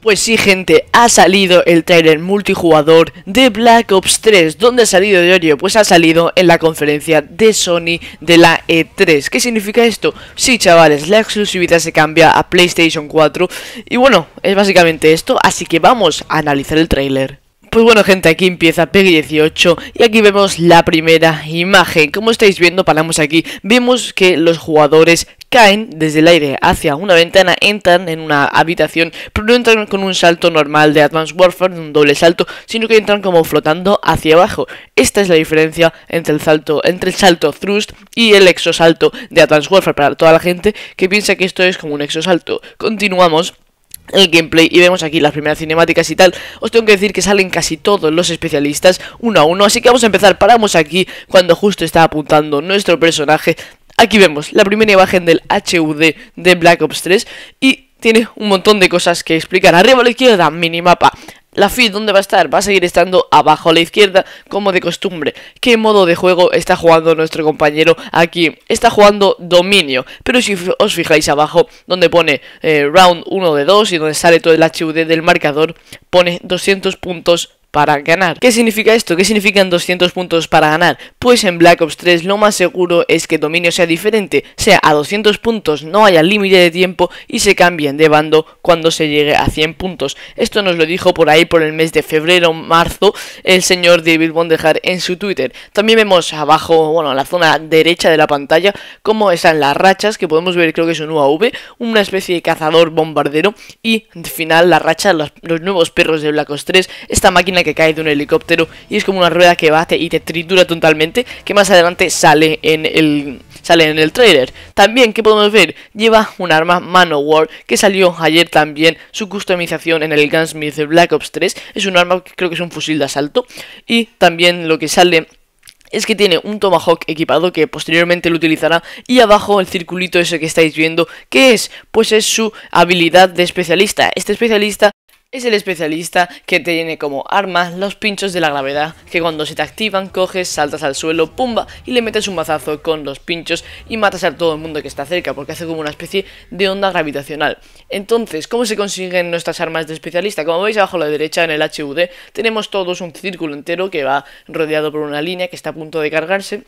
Pues sí gente, ha salido el trailer multijugador de Black Ops 3 ¿Dónde ha salido de hoy? Pues ha salido en la conferencia de Sony de la E3 ¿Qué significa esto? Sí chavales, la exclusividad se cambia a PlayStation 4 Y bueno, es básicamente esto, así que vamos a analizar el trailer pues bueno gente, aquí empieza p 18 y aquí vemos la primera imagen. Como estáis viendo, paramos aquí, vemos que los jugadores caen desde el aire hacia una ventana, entran en una habitación, pero no entran con un salto normal de Advanced Warfare, un doble salto, sino que entran como flotando hacia abajo. Esta es la diferencia entre el salto, entre el salto thrust y el exosalto de Advanced Warfare para toda la gente que piensa que esto es como un exosalto. Continuamos el gameplay y vemos aquí las primeras cinemáticas y tal, os tengo que decir que salen casi todos los especialistas uno a uno, así que vamos a empezar, paramos aquí cuando justo está apuntando nuestro personaje, aquí vemos la primera imagen del HUD de Black Ops 3 y tiene un montón de cosas que explicar. Arriba a la izquierda, minimapa. La feed, ¿dónde va a estar? Va a seguir estando abajo a la izquierda, como de costumbre. ¿Qué modo de juego está jugando nuestro compañero aquí? Está jugando dominio. Pero si os fijáis abajo, donde pone eh, round 1 de 2 y donde sale todo el HUD del marcador, pone 200 puntos para ganar. ¿Qué significa esto? ¿Qué significan 200 puntos para ganar? Pues en Black Ops 3 lo más seguro es que dominio sea diferente, sea a 200 puntos, no haya límite de tiempo y se cambien de bando cuando se llegue a 100 puntos. Esto nos lo dijo por ahí por el mes de febrero, marzo, el señor David dejar en su Twitter. También vemos abajo, bueno, en la zona derecha de la pantalla, cómo están las rachas, que podemos ver creo que es un UAV, una especie de cazador bombardero y al final la racha, los nuevos perros de Black Ops 3, esta máquina que cae de un helicóptero y es como una rueda que bate y te tritura totalmente, que más adelante sale en el sale en el trailer. También, ¿qué podemos ver? Lleva un arma Manowar que salió ayer también, su customización en el Gunsmith Black Ops 3, es un arma que creo que es un fusil de asalto y también lo que sale es que tiene un Tomahawk equipado que posteriormente lo utilizará y abajo el circulito ese que estáis viendo, ¿qué es? Pues es su habilidad de especialista. Este especialista es el especialista que tiene como armas los pinchos de la gravedad, que cuando se te activan coges, saltas al suelo, pumba, y le metes un mazazo con los pinchos y matas a todo el mundo que está cerca, porque hace como una especie de onda gravitacional. Entonces, ¿cómo se consiguen nuestras armas de especialista? Como veis abajo a la derecha en el HUD, tenemos todos un círculo entero que va rodeado por una línea que está a punto de cargarse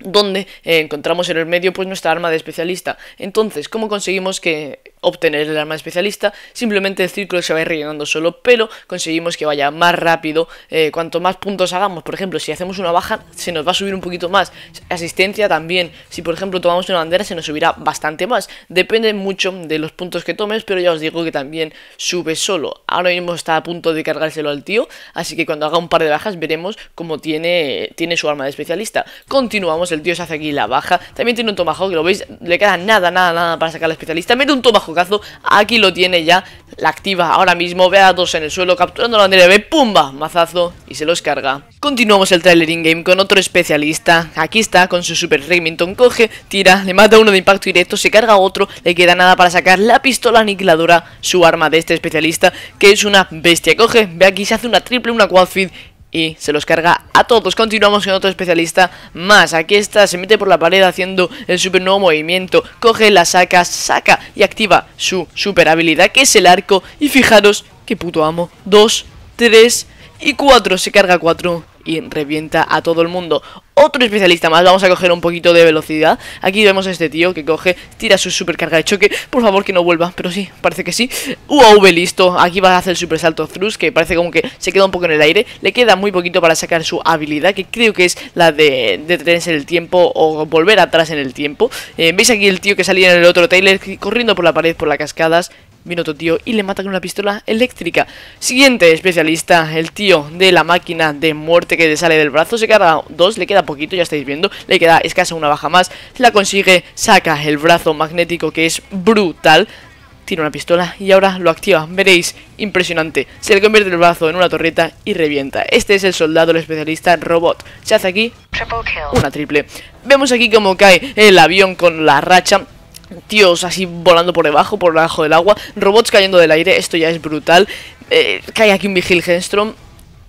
donde eh, encontramos en el medio pues nuestra arma de especialista. Entonces, ¿cómo conseguimos que obtener el arma especialista, simplemente el círculo se va a ir rellenando solo, pero conseguimos que vaya más rápido, eh, cuanto más puntos hagamos, por ejemplo, si hacemos una baja, se nos va a subir un poquito más, asistencia también, si por ejemplo tomamos una bandera, se nos subirá bastante más, depende mucho de los puntos que tomes, pero ya os digo que también sube solo, ahora mismo está a punto de cargárselo al tío, así que cuando haga un par de bajas veremos cómo tiene, tiene su arma de especialista, continuamos, el tío se hace aquí la baja, también tiene un Que lo veis, le queda nada, nada, nada para sacar al especialista, mete un tomajo! jugazo. Aquí lo tiene ya. La activa ahora mismo. Ve a dos en el suelo capturando la bandera. pumba, mazazo. Y se los carga. Continuamos el trailer in-game con otro especialista. Aquí está con su super Remington. Coge, tira, le mata uno de impacto directo, se carga otro. Le queda nada para sacar la pistola aniquiladora. Su arma de este especialista, que es una bestia. Coge, ve aquí, se hace una triple, una quad feed y se los carga a todos. Continuamos con otro especialista más. Aquí está, se mete por la pared haciendo el super nuevo movimiento. Coge la saca, saca y activa su super habilidad que es el arco. Y fijaros, qué puto amo. 2, 3 y 4. Se carga 4 y revienta a todo el mundo. Otro especialista más, vamos a coger un poquito de velocidad. Aquí vemos a este tío que coge, tira su supercarga de choque. Por favor que no vuelva, pero sí, parece que sí. UAV listo, aquí va a hacer el salto thrush... que parece como que se queda un poco en el aire. Le queda muy poquito para sacar su habilidad, que creo que es la de detenerse en el tiempo o volver atrás en el tiempo. Eh, Veis aquí el tío que salía en el otro trailer corriendo por la pared, por las cascadas. Viene otro tío y le mata con una pistola eléctrica. Siguiente especialista, el tío de la máquina de muerte que le sale del brazo. Se carga dos, le queda poquito, ya estáis viendo. Le queda escasa una baja más. La consigue, saca el brazo magnético que es brutal tiene una pistola y ahora lo activa, veréis, impresionante. Se le convierte el brazo en una torreta y revienta. Este es el soldado, el especialista robot. Se hace aquí una triple. Vemos aquí cómo cae el avión con la racha Tíos así volando por debajo, por debajo del agua. Robots cayendo del aire, esto ya es brutal. Eh, cae aquí un Vigil Genstrom.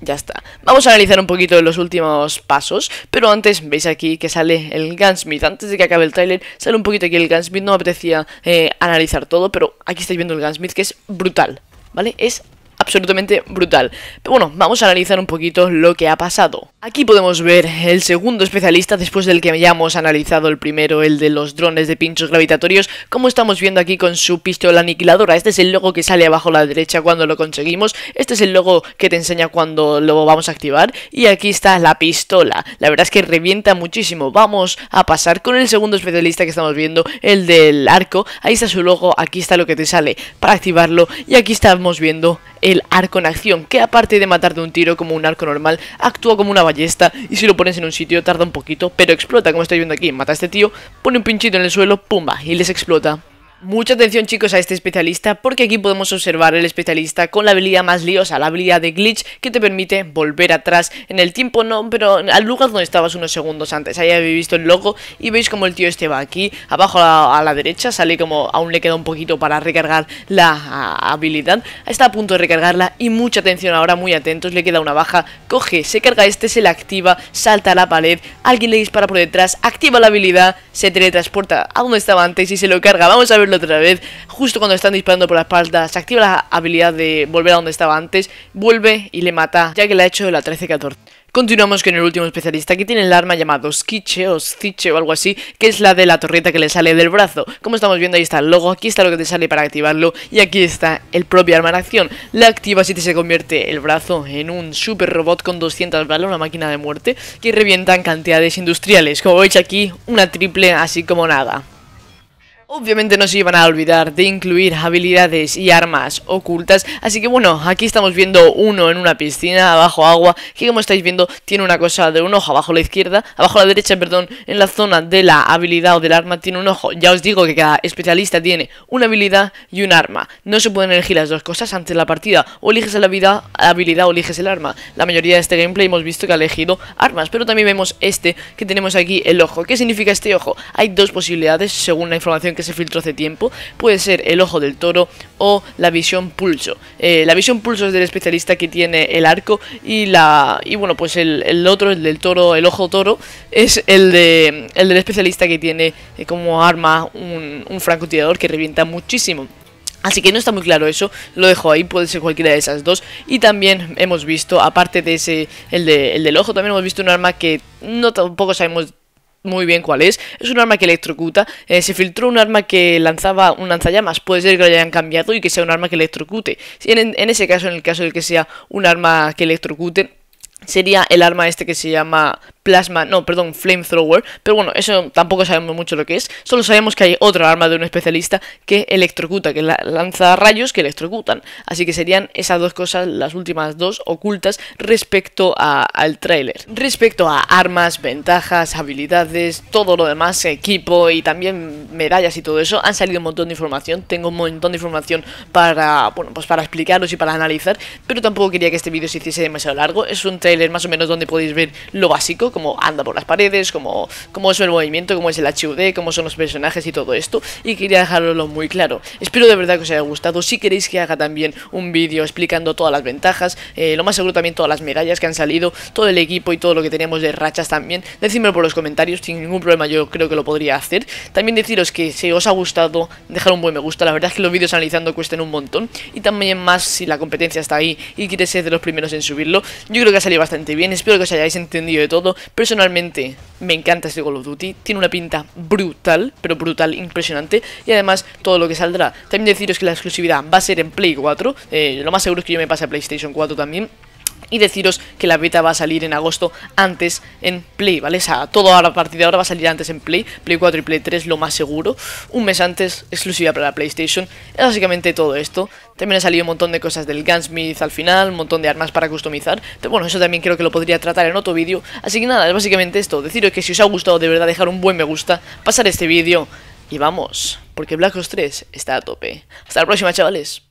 Ya está. Vamos a analizar un poquito los últimos pasos, pero antes veis aquí que sale el Gunsmith. Antes de que acabe el tráiler, sale un poquito aquí el Gunsmith. No me apetecía eh, analizar todo, pero aquí estáis viendo el Gunsmith que es brutal, ¿vale? Es absolutamente brutal. Pero bueno, vamos a analizar un poquito lo que ha pasado. Aquí podemos ver el segundo especialista después del que ya hemos analizado el primero, el de los drones de pinchos gravitatorios, como estamos viendo aquí con su pistola aniquiladora. Este es el logo que sale abajo a la derecha cuando lo conseguimos, este es el logo que te enseña cuando lo vamos a activar, y aquí está la pistola. La verdad es que revienta muchísimo. Vamos a pasar con el segundo especialista que estamos viendo, el del arco. Ahí está su logo, aquí está lo que te sale para activarlo, y aquí estamos viendo el arco en acción, que aparte de matar de un tiro como un arco normal, actúa como una ballesta y si lo pones en un sitio tarda un poquito, pero explota, como estoy viendo aquí, mata a este tío, pone un pinchito en el suelo, pumba, y les explota. Mucha atención chicos a este especialista porque aquí podemos observar el especialista con la habilidad más liosa, la habilidad de glitch que te permite volver atrás en el tiempo, no, pero al lugar donde estabas unos segundos antes. Ahí habéis visto el logo y veis como el tío este va aquí, abajo a, la derecha, sale como aún le queda un poquito para recargar la habilidad, está a punto de recargarla y mucha atención ahora, muy atentos, le queda una baja, coge, se carga este, se le activa, salta a la pared, alguien le dispara por detrás, activa la habilidad, se teletransporta a donde estaba antes y se lo carga. Vamos a ver otra vez. Justo cuando están disparando por la espalda, se activa la habilidad de volver a donde estaba antes, vuelve y le mata, ya que le ha hecho la 13-14. Continuamos con el último especialista que tiene el arma llamado Skiche o sciche o algo así, que es la de la torreta que le sale del brazo. Como estamos viendo ahí está el logo, aquí está lo que te sale para activarlo y aquí está el propio arma en acción. La activas y te se convierte el brazo en un super robot con 200 balas, una máquina de muerte, que revientan cantidades industriales. Como veis aquí, una triple así como nada. Obviamente no se iban a olvidar de incluir habilidades y armas ocultas, así que bueno, aquí estamos viendo uno en una piscina, abajo agua, que como estáis viendo tiene una cosa de un ojo abajo a la izquierda, abajo a la derecha, perdón, en la zona de la habilidad o del arma tiene un ojo, ya os digo que cada especialista tiene una habilidad y un arma, no se pueden elegir las dos cosas antes de la partida, o eliges la habilidad, la habilidad o eliges el arma, la mayoría de este gameplay hemos visto que ha elegido armas, pero también vemos este que tenemos aquí el ojo, ¿qué significa este ojo? Hay dos posibilidades según la información que que se filtró hace tiempo puede ser el ojo del toro o la visión pulso. Eh, la visión pulso es del especialista que tiene el arco y la y bueno pues el, otro, el del toro, el ojo toro, es el, de, el del especialista que tiene eh, como arma un, francotirador que revienta muchísimo. Así que no está muy claro eso, lo dejo ahí, puede ser cualquiera de esas dos. Y también hemos visto, aparte de ese, el, el del ojo, también hemos visto un arma que no tampoco sabemos muy bien cuál es. Es un arma que electrocuta. Eh, se filtró un arma que lanzaba un lanzallamas. Puede ser que lo hayan cambiado y que sea un arma que electrocute. En, en ese caso, en el caso de que sea un arma que electrocute, sería el arma este que se llama plasma, no, perdón, flamethrower, pero bueno, eso tampoco sabemos mucho lo que es, solo sabemos que hay otra arma de un especialista que electrocuta, que la lanza rayos que electrocutan, así que serían esas dos cosas, las últimas dos ocultas respecto al tráiler. Respecto a armas, ventajas, habilidades, todo lo demás, equipo y también medallas y todo eso, han salido un montón de información, tengo un montón de información para, bueno, pues para explicaros y para analizar, pero tampoco quería que este vídeo se hiciese demasiado largo, es un trailer más o menos donde podéis ver lo básico, cómo anda por las paredes, cómo, cómo es el movimiento, cómo es el HUD, cómo son los personajes y todo esto. Y quería dejaroslo muy claro. Espero de verdad que os haya gustado. Si queréis que haga también un vídeo explicando todas las ventajas, eh, lo más seguro también todas las medallas que han salido, todo el equipo y todo lo que tenemos de rachas también, decídmelo por los comentarios, sin ningún problema yo creo que lo podría hacer. También deciros que si os ha gustado, dejar un buen me gusta, la verdad es que los vídeos analizando cuestan un montón y también más si la competencia está ahí y quieres ser de los primeros en subirlo. Yo creo que ha salido bastante bien, espero que os hayáis entendido de todo Personalmente, me encanta este Call of Duty. Tiene una pinta brutal, pero brutal, impresionante. Y además, todo lo que saldrá. También deciros que la exclusividad va a ser en Play 4. Eh, lo más seguro es que yo me pase a PlayStation 4 también y deciros que la beta va a salir en agosto antes en Play, ¿vale? O sea, todo a partir de ahora va a salir antes en Play, Play 4 y Play 3 lo más seguro, un mes antes, exclusiva para la PlayStation, es básicamente todo esto. También ha salido un montón de cosas del Gunsmith al final, un montón de armas para customizar, pero bueno, eso también creo que lo podría tratar en otro vídeo, así que nada, es básicamente esto, deciros que si os ha gustado de verdad dejar un buen me gusta, pasar este vídeo y vamos, porque Black Ops 3 está a tope. Hasta la próxima, chavales.